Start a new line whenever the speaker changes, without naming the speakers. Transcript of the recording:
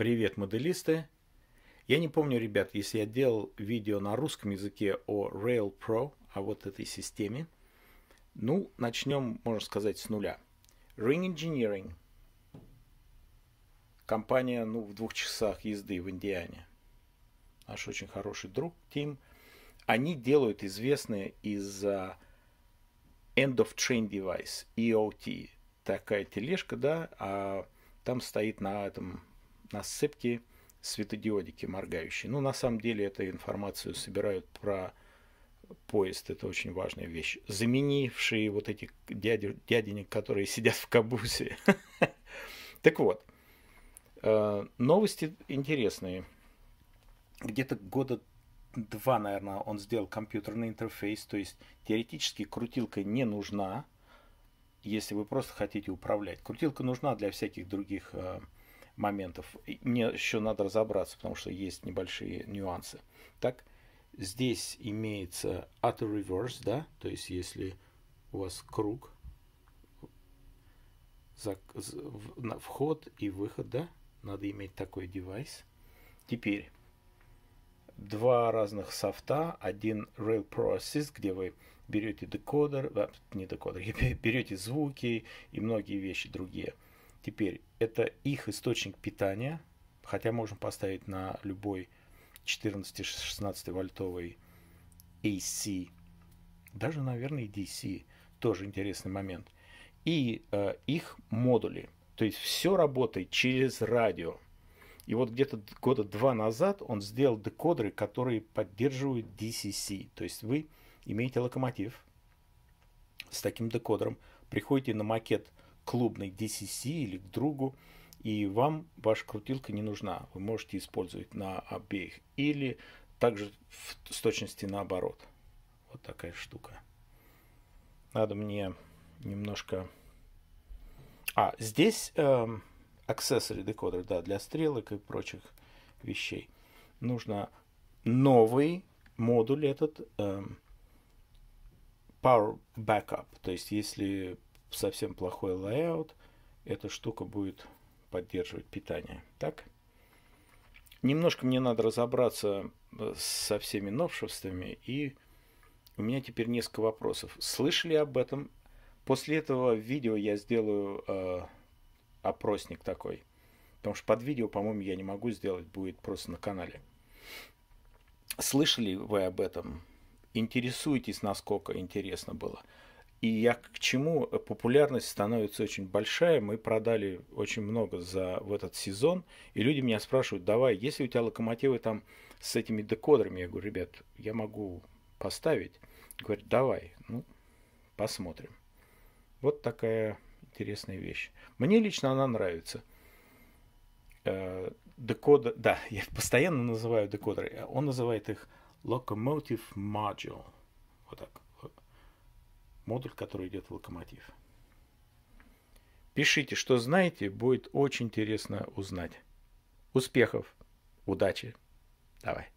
Привет, моделисты! Я не помню, ребят, если я делал видео на русском языке о Rail Pro, о вот этой системе. Ну, начнем, можно сказать, с нуля. Ring Engineering. Компания, ну, в двух часах езды в Индиане. Наш очень хороший друг Тим. Они делают известные из End of Train Device, EOT. Такая тележка, да, а там стоит на этом насыпки светодиодики моргающие. Ну, на самом деле, эту информацию собирают про поезд. Это очень важная вещь. Заменившие вот эти дяди, дяденек, которые сидят в кабусе. Так вот, э, новости интересные. Где-то года два, наверное, он сделал компьютерный интерфейс. То есть, теоретически крутилка не нужна, если вы просто хотите управлять. Крутилка нужна для всяких других э, моментов. И мне еще надо разобраться, потому что есть небольшие нюансы. Так, здесь имеется auto reverse, да, то есть если у вас круг, вход и выход, да, надо иметь такой девайс. Теперь два разных софта, один Rail Pro Assist, где вы берете декодер, а, не декодер, берете звуки и многие вещи другие – Теперь это их источник питания, хотя можем поставить на любой 14-16 вольтовый AC, даже, наверное, DC, тоже интересный момент. И э, их модули, то есть все работает через радио. И вот где-то года два назад он сделал декодеры, которые поддерживают DCC. То есть вы имеете локомотив с таким декодером, приходите на макет клубной DCC или к другу, и вам ваша крутилка не нужна. Вы можете использовать на обеих или также в, с точности наоборот. Вот такая штука. Надо мне немножко... А, здесь эм, аксессори э, декодер, да, для стрелок и прочих вещей. Нужно новый модуль этот э, Power Backup. То есть, если совсем плохой лайаут, эта штука будет поддерживать питание. Так? Немножко мне надо разобраться э, со всеми новшествами, и у меня теперь несколько вопросов. Слышали об этом? После этого видео я сделаю э, опросник такой. Потому что под видео, по-моему, я не могу сделать, будет просто на канале. Слышали вы об этом? Интересуетесь, насколько интересно было? И я к чему? Популярность становится очень большая. Мы продали очень много за в этот сезон. И люди меня спрашивают, давай, если у тебя локомотивы там с этими декодерами, я говорю, ребят, я могу поставить. Говорит, давай, ну, посмотрим. Вот такая интересная вещь. Мне лично она нравится. Э, декодер, да, я постоянно называю декодеры. Он называет их Locomotive Module. Вот так модуль, который идет в локомотив. Пишите, что знаете, будет очень интересно узнать. Успехов, удачи, давай.